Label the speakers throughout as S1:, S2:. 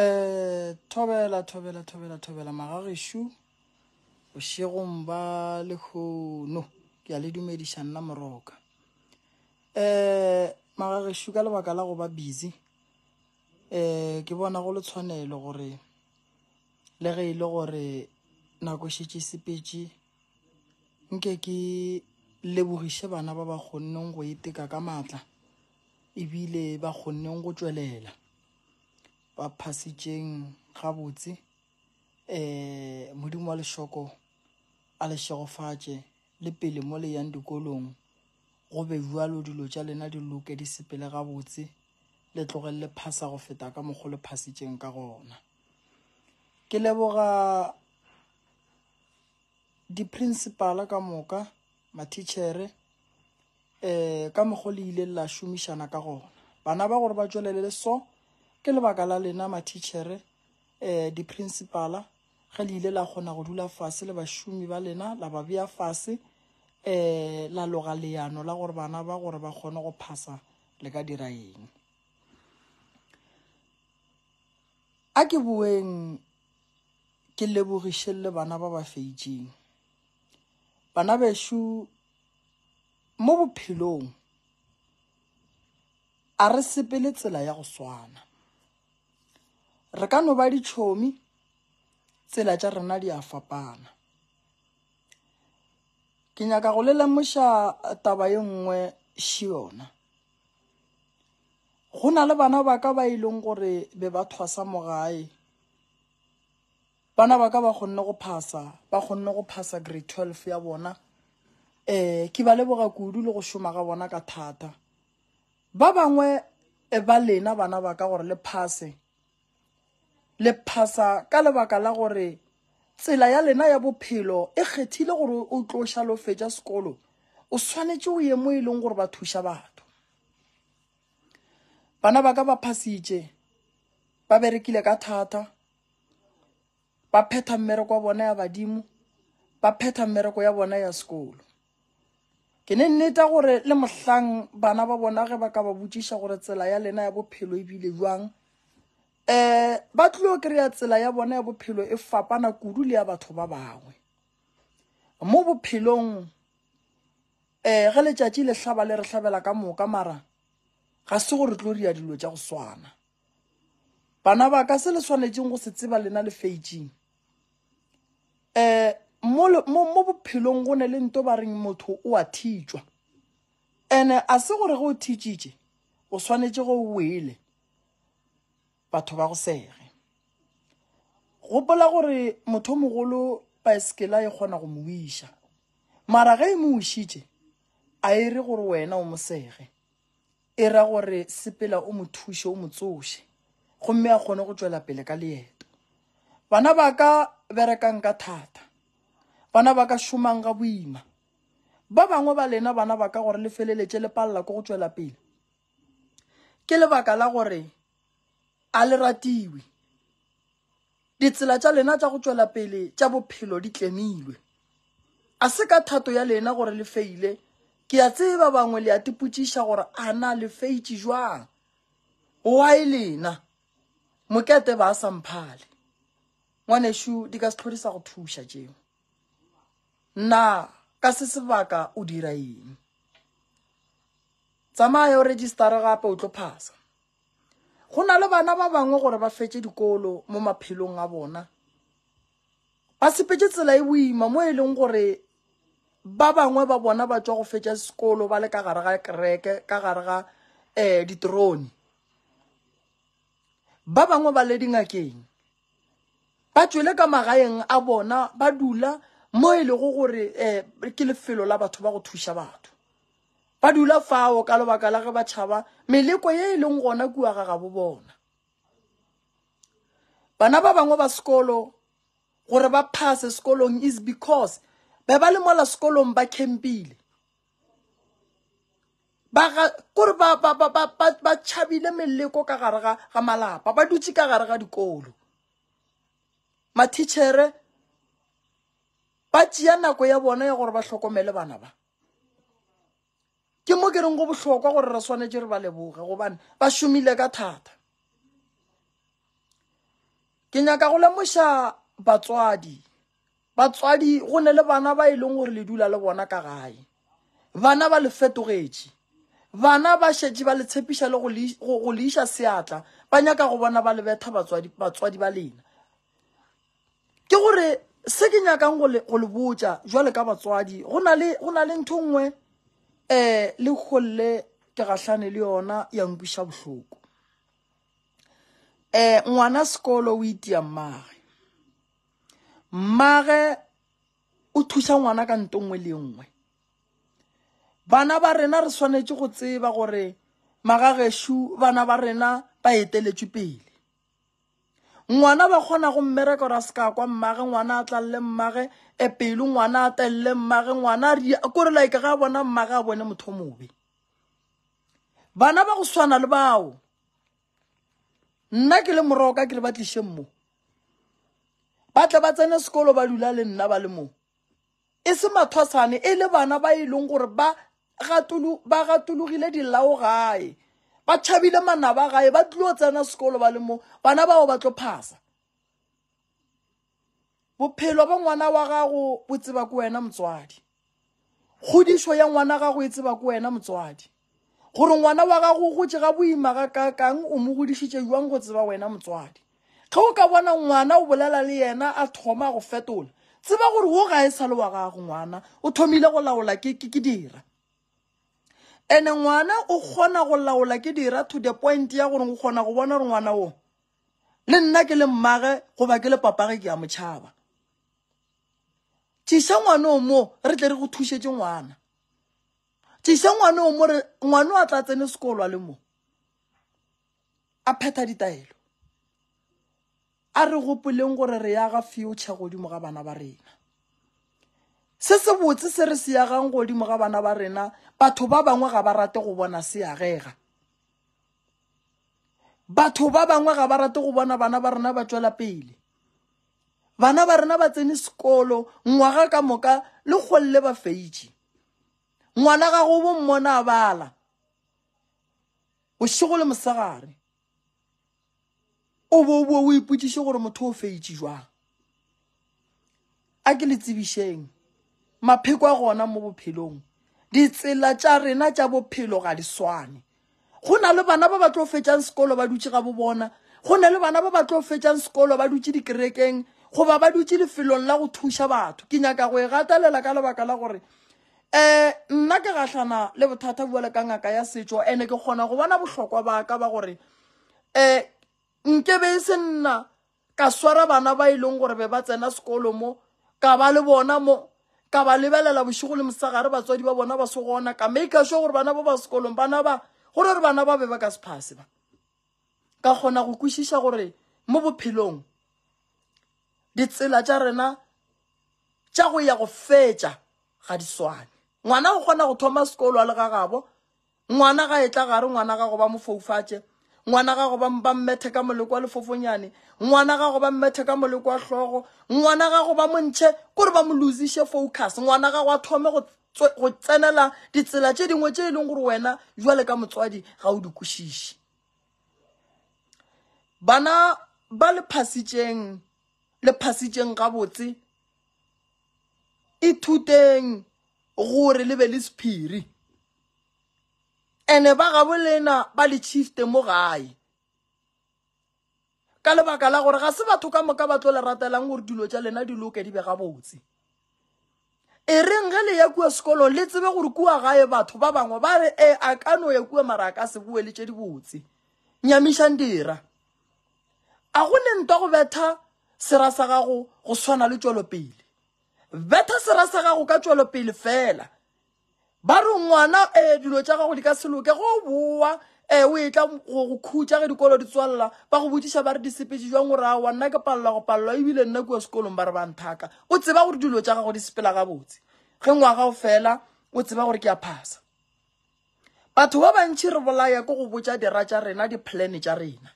S1: Eh, thobela thobela thobela thobela magagešo bošegong ba lekgono ke a le dumediša nna moroka um magagešo ka lebaka la go ba busy um ke bona go le tshwanelo gore le ge e le gore nako e šetše e sepetše nke ke lebogiše bana ba ba kgonneng go eteka ka maatla ebile ba kgonneng go tswelela ba phasitšeng gabotse um modimo wa lešoko a le šegofatše le pele mo le yang dikolong go be bualo dilo tša lena di loke di sepele gabotse le tlogelele phasa go feta ka mokgwa le phasitšeng ka gona ke leboga di-principal ka moka mathichere um eh, ka mokgwa le ile la šomišana ka gona bana ba gore ba tšwelele so ke lebaka la lena mathitšhere um eh, di-principala ge le ile la kgona go dula fase le bašomi ba lena la ba bea fase um la loga leano la gore bana ba gore ba kgone go phasa le ka dira eng a ke boeng ke lebogišelle bana ba ba feitšeng bana bešo mo bophelong a re sepele tsela ya go swana re ka no ba ditšhomi tsela tša rena di a fapana ke nyaka go le lemoša taba ye nngwe ši yona go na le bana ba ka ba e leng gore be ba thwasa mo gae bana ba ka ba kgonne go phasa ba kgonne go phasa grade twelve ya bona um ke ba leboga kudu le go šoma ga bona ka thata ba bangwe ba lena bana ba ka gore le phase le phasa ka lebaka la gore tsela ya lena ya bophelo e kgethile gore o tlo shalo fetsa sekolo o swanetse o ye mo e leng gore ba thusa batho bana ba ka ba phasitse ba berekile ka thata ba phetha mmereko wa bona ya badimo ba phetha mmereko ya bona ya sekolo ke ne nneta gore le mohlang bana ba bona ge ba ka ba botsiša gore tsela ya lena ya bophelo ebile jwang um ba tlilo kry-a tsela ya bona ya bophelo e fapana kudu le ya batho ba bangwe mo bophelong um ge letšatši le hlaba le re hlabela ka moka mara ga se gore tlo ria dilo tša go swana bana ba ka se le tshwanetseng go se tseba lena le feitseng um eh, mo bophelong go ne le nto e ba reng motho o a thitšwa and-e a se gore ge o thitšitše o swanetse go wele batho ba go sege gopola gore motho o mogolo baesekela e kgona go mo iša mara ge e mo ošitše a e re gore wena o mosege e ra gore sepela o mo thuše o mo tsoše gomme a kgone go tswela pele ka leeto bana ba ka berekang ka thata bana ba ka šomang ka boima ba bangwe ba lena bana ba ka gore le feleletše le palela ke go tswela pele ke lebaka la gore a leratiwe ditsela tsa lena tsa go tswela pele tsa bophelo di tlemilwe a se ka thato ya lena gore le feile ke a tseba bangwe le a tipotsiša gore a na le feitse jwang oae lena mokete ba a samphale ngwaneshu di ka se tlhodisa go thusa jeo nna ka se sebaka o dira eng tsamaya o registara gape o tlo phasa go na le bana ba bangwe gore ba fetse dikolo mo maphelong a bona ba sepetse tsela e boima mo e leng gore ba bangwe ba bona ba tswa go fetsa sekolo ba le ka gare ga kereke ka gare ga um ditrone ba bangwe ba le dingakeng ba tswele ka magaeng a bona ba dula mo e lego gore um ke lefelo la batho ba go thusa batho ba dula fao ka lebaka la ge ba tšhaba meleko ye e leng gona kuaga ga bo bona bana ba bangwe ba sekolo gore ba phase sekolong is because be ba le mola sekolong ba campile kore ba tšhabile meleko ka gare ga malapa ba dutse ka gare ga dikolo mathitšhere ba tsea nako ya bona ya gore ba tlhokomele bana ba ke mo ke reng go botlhokwa gore re tshwanetse re ba leboge gobane ba šomile ka thata ke nyaka go lemoša batswadi batswadi go ne le bana ba e leng gore le dula le bona ka gae bana ba le fetogetše bana ba šetše ba le tshepiša le go le iša seatla ba nyaka go bona ba lebetha batswadi ba lena ke gore se ke nyakang go le botja jwale ka batswadi go na le ntho nngwe eh le kholle ke gahlane le yona ya ngpisha bohloko eh ngwana sekolo o itia mare mare o thusa ngwana ka ntongwe le nngwe bana ba rena re tshwanetse go tseba gore magagešo bana ba rena ba eteletswe pele ngwana ba kgona go mmereka ra se ka kwa mmage ngwana a tlalele mmage e pelo ngwana a telele mmage ngwana kore like ga bona mmage a bone motho mobe bana ba go swana le bao nna ke le moroka ke le ba tliše mmo ba tle ba tsene sekolo ba dula le nna ba le mo e se mathwasane e le bana ba e leng gore ba gatologile dilao gae ba tšhabile manaba a gae ba tlilo tsena sekolo ba le mo bana bao ba tlo phasa bophelo ba ngwana wa gago bo tseba ko wena motswadi kgodišo ya ngwana gago e tseba ko wena motswadi gore ngwana wa gago go je ga boima ga kakang o mo godišitše jwang go tseba wena motswadi ga o ka bona ngwana o bolela le yena a thoma go fetola tseba gore o gae sa le wa gago ngwana o thomile go laola ke dira ene ngwana o kgona go laola ke dira to the point ya gore o kgona go bona gore ngwana o le nna ke le mmage goba ke le papage ke ya motšhaba tsisa ngwana o mo re tle re go thusetse ngwana tsisa ngwana o mo re ngwana o a tla tsene sekolo a le mo a phetha ditaelo a re gopoleng gore re yaga fiotšha godimo ga bana ba rena se se botse se re seagang godimo ga bana ba rena batho ba bangwe ga ba rate go bona seagega batho ba bangwe ga ba rate go bona bana ba rena ba tswela pele bana ba rena ba tsene sekolo ngwaga ka moka le kgolle ba feitše ngwana ga go bo mmona a bala bosego le mosegare o boobuo o ipotsise gore motho o feitse jwang a ke letsebišeng mapheko a gona mo bophelong ditsela tša rena tša bophelo ga di swane go na le bana ba ba tlo fetsang sekolo ba dutse ga bo bona go na le bana ba ba tlo fetsang sekolo ba dutse dikerekeng goba ba dutse lefelong la go thusa batho ke nyaka go e gatelela ka lebaka la gore um nna ke gatlhana le bothata bua le ka ngaka ya setso and-e ke kgona go bona botlhokwa baka ba gore um nke be e se nna ka swara bana ba e leng gore be ba tsena sekolo mo ka ba le bona mo ka ba lebelela bosigo le mosagare batswadi ba bona ba segona ka makea sure gore bana ba ba sekolong bana ba gore re bana ba be ba ka sephase ba ka kgona go kwešiša gore mo bophelong ditsela tša rena tša go ya go fetša ga di swane ngwana go kgona go thoma sekolo a le ga gabo ngwana ga e tla gare ngwana ga go ba mo foufatše ngwana gago ba mmethe ka moleko wa lefofonyane ngwana gago ba mmethe ka moleko wa tlhogo ngwana gago ba montšhe kore ba molosise focus ngwana gago a thome go tsenela ditsela tse dingwe tse e leng gore wena jale ka motswadi ga o dikosise bana ba lephasitseng lephasitseng gabotse ithuteng gore le be le sephiri ene ba ga bolena ba le chiefte mo gae ka lebaka la gore ga se batho ka moka ba tlo le ratelang gore dilo tja lena diloke di be ga botse e reng ge le ya kua sekolong le tsebe gore kua gae batho ba bangwe ba re e a kano ya kua mara a ka se boe le tse di botse nyamišang dira a go ne nto go betha sera sa gago go tshwana le tswelopele betha sera sa gago ka tswelopele fela ba re ngwana um eh, dilo tja gago di ka seloke go boa um eh, o etla go khutsa ge dikolo di tswalela ba go botsiša ba re disepetse jwang gore aoa nna ke palelwa go palelwa ebile nna kua sekolong ba re banthaka o tseba gore dilo tja gago di sepela ga botse ge ngwaga o fela o tseba gore ke a phasa batho ba bantšhi re bolaya ke go botsa dira tja rena di-plane tja rena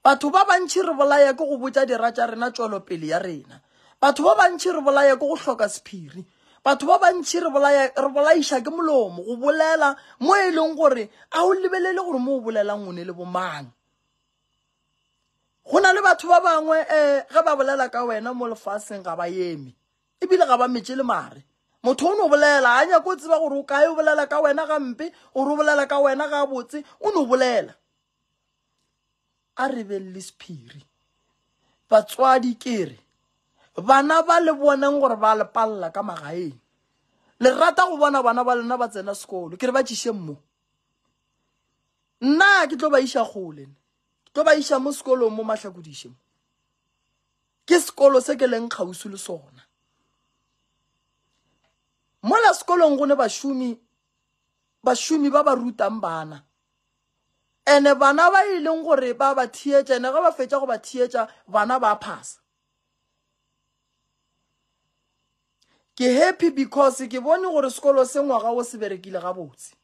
S1: batho ba bantšhi re bolaya ke go botsa dira tja rena tswelopele ya rena batho ba bantšhi re bolaya ke go tlhoka sephiri batho ba bantšhi re bolaiša ke molomo go bolela mo e leng gore a o lebelele gore mo o bolelang o ne le bomang go na le batho ba bangwe um ge ba bolela ka wena mo lefatsheng ga ba eme ebile ga ba metse le mare motho o ne o bolela a nyako o tseba gore o kae o bolela ka wena gampe ore o bolela ka wena ga botse o ne o bolela a rebelele sephiri batswadi kere bana ba le boneng gore ba lepalela ka magaeng le rata go bona bana ba lena ba tsena sekolo ke re ba tsise mmo nna ke tlo ba iša gole ke tlo ba iša mo sekolong mo matlhakodise mo ke sekolo se ke leng kgausi le sona mola sekolong go ne bašomi ba ba rutang bana and-e bana ba e leng gore ba ba thietša ne ga ba fetsa go ba thietša bana ba phasa ke happy because ke bone gore sekolo se ngwaga o se berekile gabotse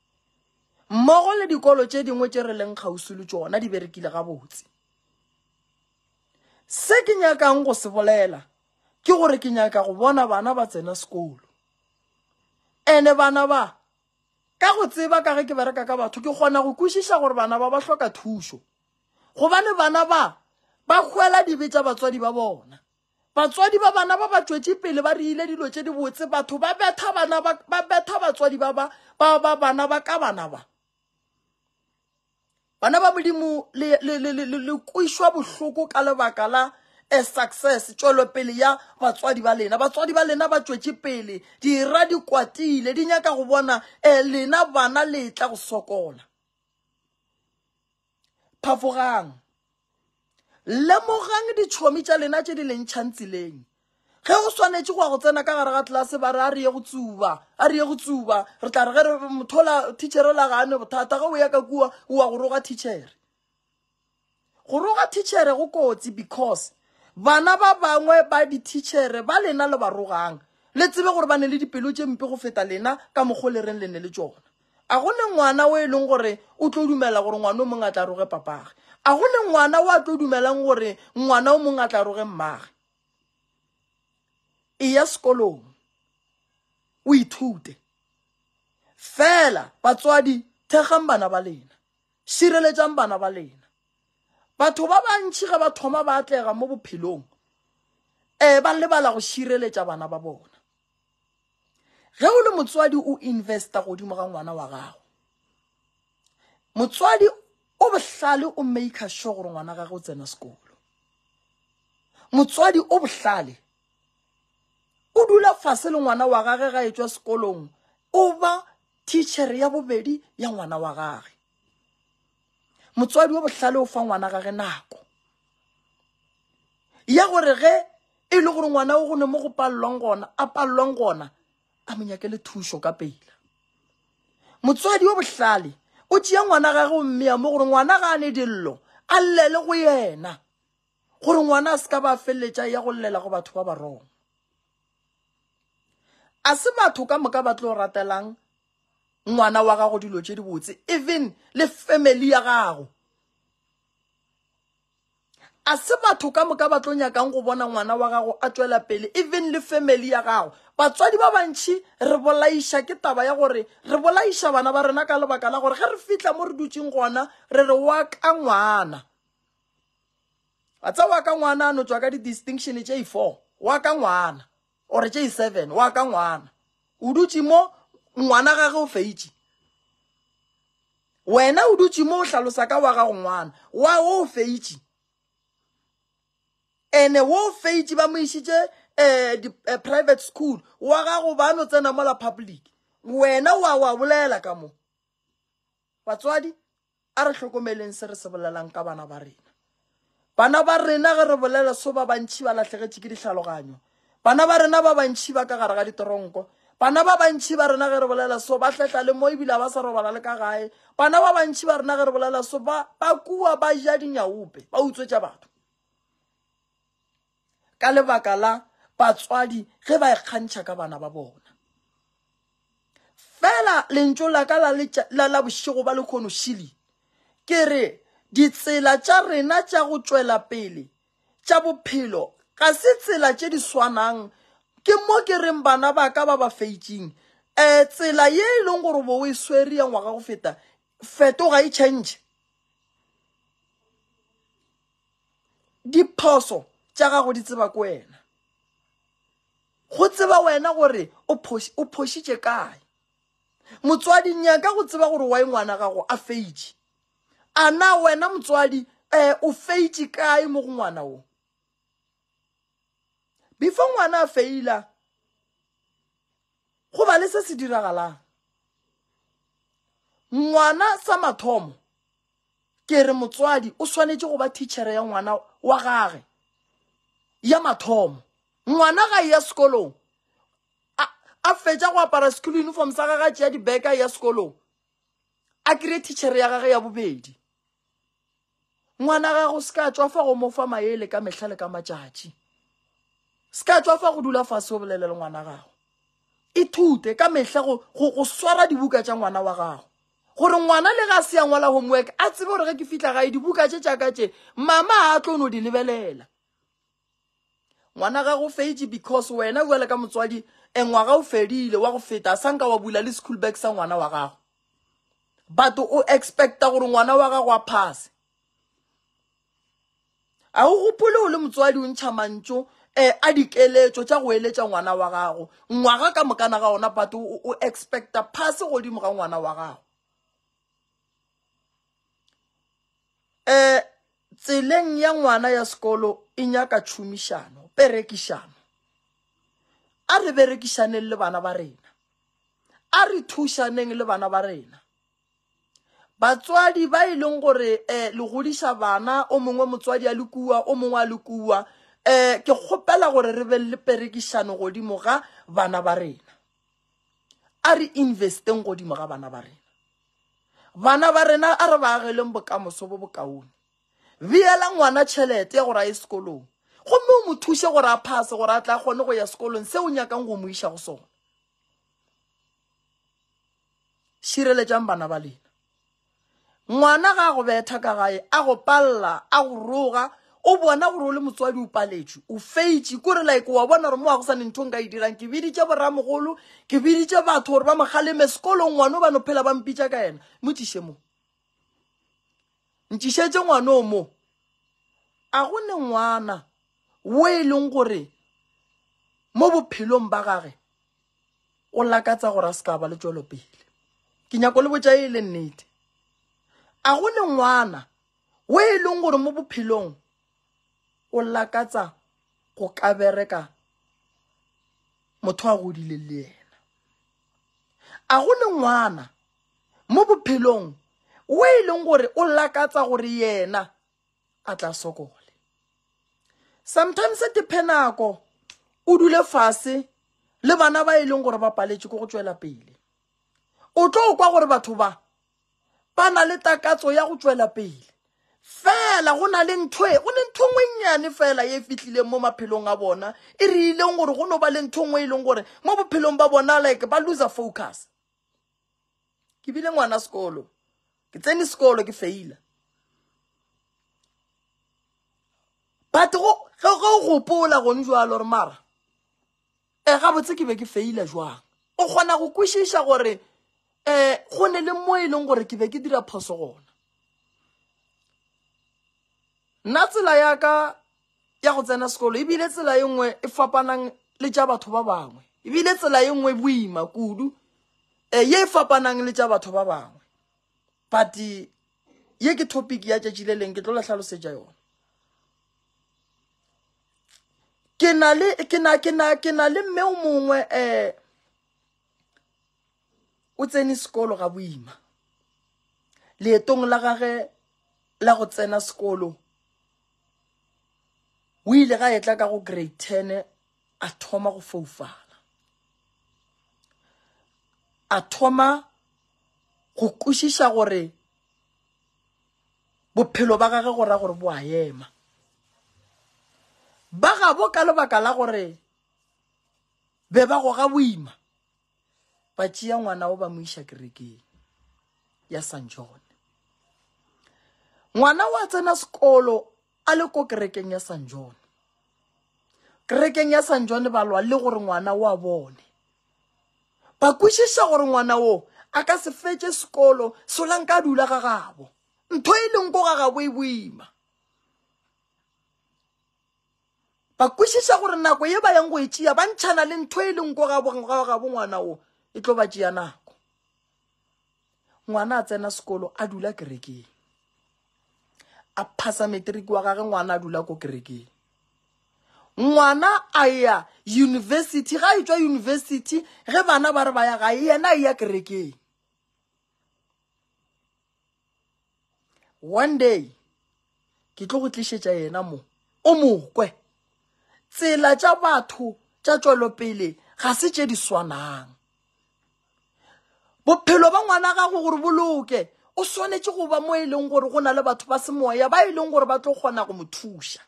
S1: mmogo le dikolo tše dingwe tše re leng kgauswi le tšona di berekile gabotse se ke nyakang go se bolela ke gore ke nyaka go bona bana ba tsena sekolo ene bana ba ka go tseba ka ge ke bereka ka batho ke kgona go kwešiša gore bana ba ba hloka thušo gobane bana ba ba hwela dibe tša batswadi ba bona batswadi ba bana ba ba tswetse pele ba reile dilo tse di botse batho ba betha batswadi ba ba bana ba ka bana ba bana ba modimo le kuiswa botlhoko ka lebaka la a eh, success tswelopele ya batswadi ba lena batswadi ba lena ba tswetse pele dira dikwatile di nyaka go bona e lena bana letla go sokola phafogang lemogang ditšhomi tša lena tše di lentšhang tseleng ge o swanetše go ya go tsena ka gare ga tlelase ba re a reye go tsuba a reye go tsuba re tla re gere motho la teachere la gane bothata ge o ya ka kua oa goroga teachere goroga teachere go kotsi because bana ba bangwe ba diteachere ba lena le barogang le tsebe gore ba ne le dipelo tše mpe go feta lena ka mokgo le reng le ne le tsona a gone ngwana o e leng gore o tlo o dumela gore ngwana o mongwe a tla roge papage a go le ngwana o a tlo dumelang gore ngwana o mongwe a tla roge mmage e ya sekolong o ithute fela batswadi thegang bana ba lena sireletsang bana ba lena batho ba bantšhi ga ba thoma ba atlega mo bophelong um ba lebala go sireletsa bana ba bona ge o le motswadi o investa godimo ga ngwana wa gago motswadi o bohlale o make sure gore ngwana gagwe o tsena sekolo motswadi o bohlale o dula fase le ngwana wa gagwe ga etswa sekolong o ba teachere ya bobedi ya ngwana wa gagwe motswadi o bohlale o fa ngwana gagwe nako ya gore ge e le gore ngwana o gone mo go pallwang gona a pallwang gona a monyakele thušo ka peila motswadi o bohlale o tšea ngwana gage mmea mo gore ngwana ga a ne dillo a llele go yena gore ngwana a se ka ba feleletša ya go llela go batho ba barong a se batho ka moka ba tlo ratelang ngwana wa gago dilo tse di botse even le family ya gago a se batho ka moka ba tlong yakang go bona ngwana wa gago a tswela pele even le family ya gago batswadi ba bantšhi re bolaiša ke taba ya gore re bolaiša bana ba rena ka lebaka la gore ge re fitlha mo re dutseng gona re re wa ka ngwana a tsa wa ka ngwana a no tswa ka di-distinction tše e four wa ka ngwana ore tše e seven wa ka ngwana o dutse mo ngwana gage o faitse wena o dutse mo o tlhalosa ka wa gago ngwana wa o o faitse ande wo fate ba mo isitse um eh, eh, private school wa gago ba no tsena mola public wena oa oa bolela ka mo batswadi a re tlhokomeleng se re se bolelang ka bana ba rena bana ba rena ge re bolela so ba bantšhi ba latlhegetse ke ditlhaloganyo bana ba rena ba bantšhi ba ka gare ga ditoronko bana ba bantšhi ba rena ge re bolela so ba tlhetlha le mo ebile ba sa robala le ka gae bana ba bantšhi ba rena ge re bolela so ba kua ba ja dinyaope ba utswetsa batho ka lebaka la batswadi ge ba ekgantšha ka bana ba bona fela lentso la ka la bošego ba lekgono šhile ke re ditsela tša rena tša go tswela pele tša bophelo ga se tsela tše di swanang ke mo ke reng bana ba ka ba ba feitseng um eh, tsela ye e leng gore bo o e swere ya ngwaga go feta fetoga e change diphoso tša gago di tseba ko wena go tseba wena gore o phošitše kae motswadi nyaka go tseba gore wa ngwana gago a feitše a na wena motswadi um o feitše kae mo go ngwana o before ngwana a feila go ba le se se diragalang ngwana sa mathomo ke re motswadi o swanetse go ba teachere ya ngwana wa gage ya mathomo ngwana ga e ya sekolong a fetsa go apara school uniform sa gagwe tšea dibeka ya sekolong a kry-e teachere ya gagwe ya bobedi ngwana gago se ka tswa fa go mofa maele ka metlha le ka matšatši se ka tswa fa go dula fase o bolelele ngwana gago ithute e ka metlha go swara dibuka tša ngwana wa gago gore ngwana le ga se ya ngwala homework a tsebe gore ge ke fitlha gae dibuka tše tšaka tše mama a tlo no di lebelela ngwana ga go fetse because wena bjale ka motswadi e ngwaga o fedile wa go feta sa nka wa bula le school back sa ngwana wa gago but o expecta gore ngwana wa gago a phase a o gopole o le motswadi o ntšha mantso um e, a dikeletso tša go eletsa ngwana wa gago ngwaga ka mokana ga gona but o expecta phase godimo ga ngwana wa gago um tseleng ya ngwana ya sekolo e nyaka tšhomišano perekišana a re berekišaneng le bana ba rena a re thušaneng le bana ba rena batswadi ba e leng gore um le godisa bana o mongwe motswadi a le kua o mongwe a le kua um ke kgopela gore re be le perekišano godimo ga bana ba rena a re investeng godimo ga bana ba rena bana ba rena a re ba agileng bokamoso bo bokaone beela ngwana tšhelete ya gore a ye sekolong gomme o mo thuse gore a phase gore a tla kgone go ya sekolong se o nyakang go mo iša go sone šireletšang bana ba lena ngwana ga a go betha ka gae a go palela a go roga o bona gore o le motswadi o paletswe o faitse kore like wa bona gore mo wa go sa nentho nka e dirang ke biditse boramogolo ke biditse batho gore ba mogaleme sekolo ngwana o bane go phela ba mpitša ka ena mo tiše mo ntsišetse ngwana o mo a gone ngwana o e leng gore mo bophelong ba gage o lakatsa gore a se ka ba le tswelopele ke nyako le botja e le nnete a go le ngwana o e leng gore mo bophelong o lakatsa go ka bereka motho a godile le ena a go le ngwana mo bophelong o e leng gore o lakatsa gore yena a tla sokola sometimes a tephe nako o dule fase le bana ba e leng gore ba paletse ko go tswela pele o tlo kwa gore batho ba ba na le takatso ya go tswela pele fela go na le ntho go le ntho nngwe nnyane fela e fitlhileng mo maphelong a bona e re ileng gore go no ba le ntho nngwe e leng gore mo bophelong ba bona like ba loser focus ke bile ngwana sekolo ke tsene sekolo ke faila but ge o gopola gon jalo gore mara e eh, ga botse ke be ke feila jwang o kgona go kwešiša gore um go ne le mo e leng gore ke be ke dira phoso gona nna tsela yaka ya go tsena sekolo ebile tsela e nngwe e fapanang le tja batho ba bangwe ebile tsela e nngwe e boima kudu um ye e fapanang le tja batho ba bangwe but ye ke topic ya tšatšile leng ke tlo latlhalosetša yona ke na le ke na ke na ke na le mme o mongwe eh o tsene sekolo ga boima leetong la gage la go tsena sekolo o ile ga etla ka go grade 10 a thoma go foufala a thoma go kwešiša gore bophelo ba gage go raya gore bo a ema ba ga bo ka lebaka la gore be ba goga boima ba tšea ngwana o ba mo iša kerekeng ya san john ngwana o a tsena sekolo a le ko kerekeng ya san john kerekeng ya san john ba lwa le gore ngwana o a bone ba kwešiša gore ngwana oo a ka se fetse sekolo selanka dula ga gabo ntho e leng ko ga gabo e boima ba kwešiša gore nako ye ba yang go e tšea ba ntšhana le ntho e leng ko ga bongwanao e tlo ba tšea nako ngwana a tsena sekolo a dula kerekeng a phasa matriki wa gage ngwana a dula ko kerekeng ngwana a ya yunibesity ga e tswa yunibesity ge bana ba re ba ya gae yena a e ya kerekeng one day ke tlo go tlišetša yena mo o mokwe mo tsela tsa batho tsa tswelopele ga se tse di swanang bophelo ba ngwana gago gore boloke o tshwanetse go ba mo e leng gore go na le batho ba semoya ba e leng gore ba tlo kgona go mo thusa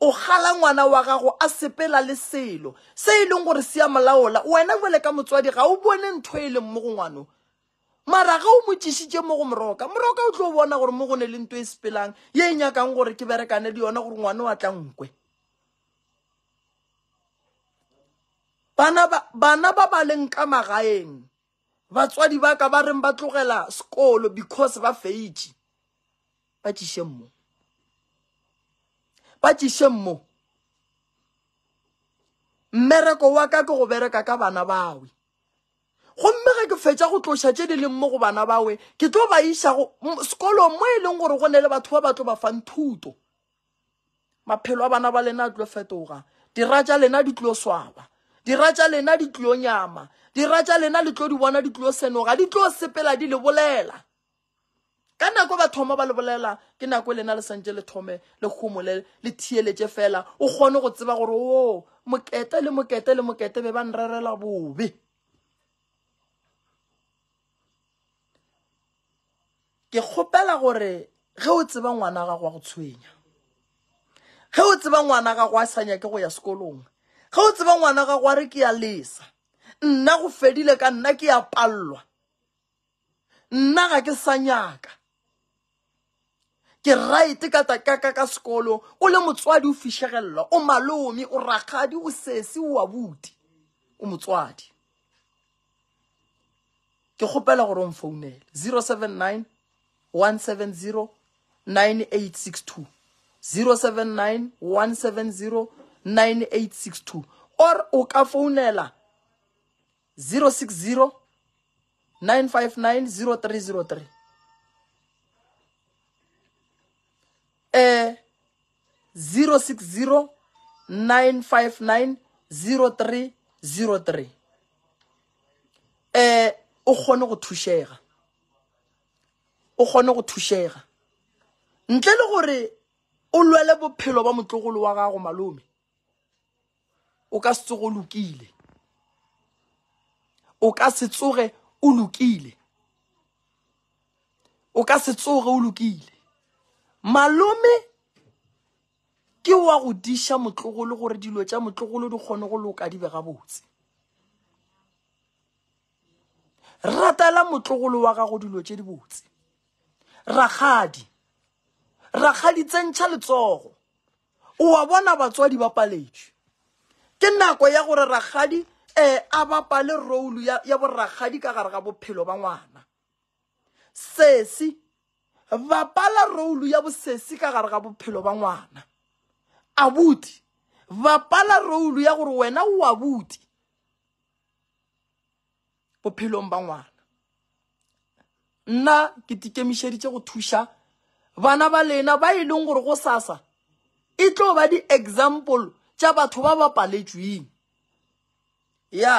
S1: o gala ngwana wa gago a sepela le selo se e leng gore seamolaola wena jele ka motswadi ga o bone ntho e leng mo go ngwano mara ga o mo tsišitse mo go moroka moroka o tlo o bona gore mo go ne le nto e sepelang ye e nyakang gore ke berekane le yona gore ngwana o a tlankwe bana ba ba leng ka magaeng batswadi ba ka ba reng ba tlogela sekolo because ba feitse ba tsise mmo ba tsise mmo mmereko wa ka ke go bereka ka bana bawe gomme ga ke fetsa go tlosa tse di leng mo go bana bawe ke tlo ba isago sekolo mo e leng gore go ne le batho ba ba tlo ba fang thuto maphelo a bana ba lena a tlo fetoga diraja lena di tlo swaba dira tša lena di tlo nyama dira tša lena le tlo di bona di tlo senoga di tlo sepela di le bolela ka nako ba thoma ba le bolela ke nako lena le santse le thome le gomole le thieletše fela o kgone go tseba gore o oh, mokete le mokete le mokete be ba nrerela bobe ke kgopela gore ge o tseba ngwana gago a go tshwenya ge o tseba ngwana gago a sa nyake go ya sekolong ge o tseba ngwana ka gware ke ya lesa nna go fedile ka nna ke ya pallwa nna ga ke sa nyaka ke rite ka takaka ka sekolo o le motswadi o fišhegelelwa o malomi o rakgadi o sesi o abuti o motswadi ke kgopela gore o mfounele 0ero seven nine one seven zero nine eight six two zero seven nine one seven zero 9862 or o ka founela 060 959 0303 eh 060 959 0303 eh o gone go thushega o gone go thushega ntle le gore o lwele bophelo ba motlogolo wa gago malome o ka se tsoge o lokile o ka se tsoge o lokile o ka se tsoge o lokile malome ke wa go diša motlogolo gore dilo tša motlogolo di kgone go loka di bega botse ratela motlogolo wa gago dilo tše di botse rakgadi rakgadi tsentšha letsogo o wa bona batswadi ba paletšwe ke nako ya gore ragadi um eh, a bapa le roulu ya, ya boragadi ka gare ga bophelo ba ngwana sesi bapala roulu ya bosesi ka gare ga bophelo ba ngwana abuti bapala roulu ya gore wena o abuti bophelong ba ngwana nna ke tikemišeditse go thuša bana ba lena ba e leng gore go sassa e tlo ba di-example tša batho ba bapaletšweng ya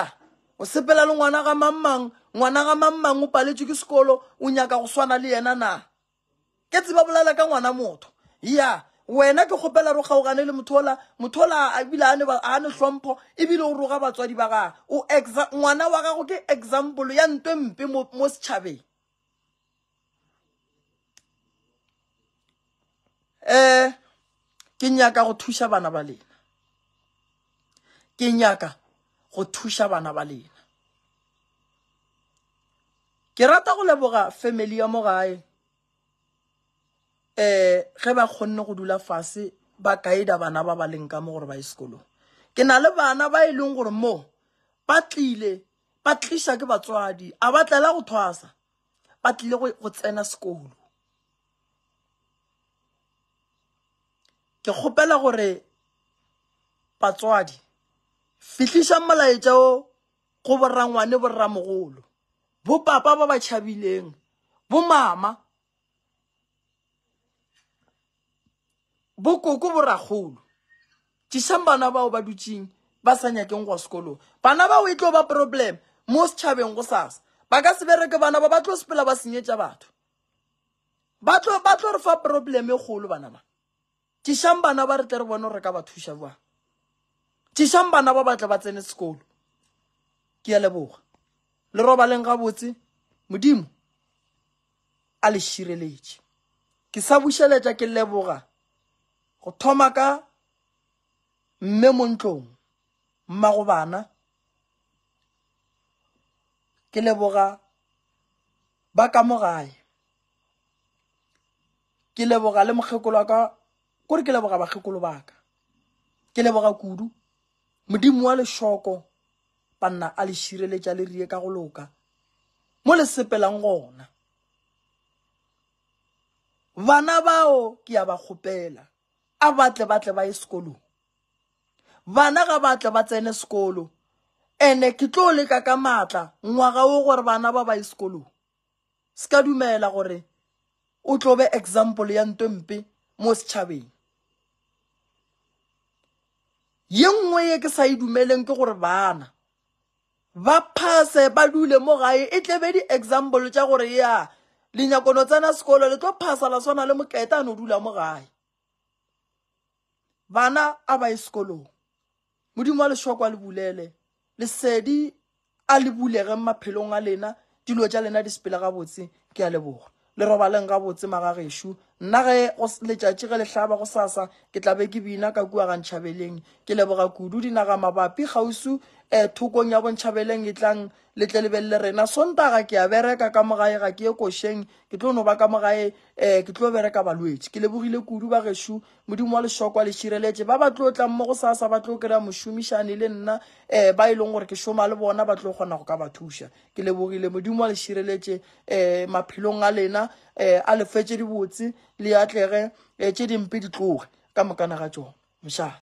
S1: o sepela le ngwana ga mangmang ngwana ga mangmang o paletswe ke sekolo o nyaka go swana le yena na ke tse ba bolela ka ngwana motho ya wena ke kgopela re o kgaogane le mothola mothola ebile a ne tlhompho ebile o roga batswadi ba gago ngwana wa gago ke example ya nto e mpe mo setšhabeng um ke nyaka go thusa bana ba lena ke nyaka go thuša bana ba lena ke rata go leboga family ya mo gae eh ge ba kgonne go dula fase ba kaida bana ba ba leng ka mo gore ba ye sekolong ke na le bana ba e leng gore mo ba tlile ba tlisa ke batswadi a ba tlela go thwasa ba tlile go tsena sekolo ke kgopela gore batswadi fihlisa molaetsa o go borangwane borramogolo bo papa ba ba tšhabileng bo mama bo koko boragolo tisang bana bao ba dutseng ba sa nyakeng gwa sekolong bana bao e tlo ba problem mo setšhabeng go sasa ba ka se bereke bana ba ba tlo sepela ba senyetsa batho ba tlo re fa probleme golo bana ba tisang bana ba re tle re bone go re ka ba thusa bang tišang bana ba batla ba tsene sekolo ke a leboga le robaleng gabotse modimo a le šireletše ke sa bušeletša ke leboga go thoma ka mme mo ntlong mmago bana ke leboga ba ka mo gae ke leboga le mokgekolo wa ka kore ke leboga bakgekolo ba ka ke leboga kudu modimo wa lešoko panna a le šireletša le rie ka go loka mo le sepelang gona bana bao ke a ba kgopela a batle batle ba ye sekolong bana ga batle ba tsene sekolo ene ke tlo leka ka maatla ngwaga o gore bana ba ba ye sekolong se ka dumela gore o tlo be example ya ntompe mo setšhabeng ye nngwe ye ke sa e dumeleng ke gore bana ba phase ba dule mo gae e tlebe di-example tsa gore ya lenyakono tsena sekolo le tlo phasala swana le moketane o dula mo gae bana a ba ye sekolong modimo wa leswakwa le bulele lesedi a le bulege maphelong a lena dilo tsa lena di sepele gabotse ke a leboga le robaleng gabotse magagešo nna ge letšatši ge letlhaba go sasa ke tlabe ke bina ka kua ga ntšhabeleng ke leboga kudu dinaga mabapi kgausu um eh, thokong ya bontšhabeleng e tlang le tle lebelele rena sontaga ke a bereka ka mogae ga ke ye košeng ke tlo no ba ka mogae um ke tlo bereka balwetse ke lebogile kudu ba gešo modimo wa lešokwa lešireletse ba ba tlo tlang mo go sa sa ba tlo kry-a mošomišane le nna um ba e leng gore ke šoma le bona ba tlo kgona go ka ba thuša ke lebogile modimo wa lešireletse um maphelong a lena um a lefetse dibotse le atlege um tse dimpe di tloge ka mokana ga tsone mošhae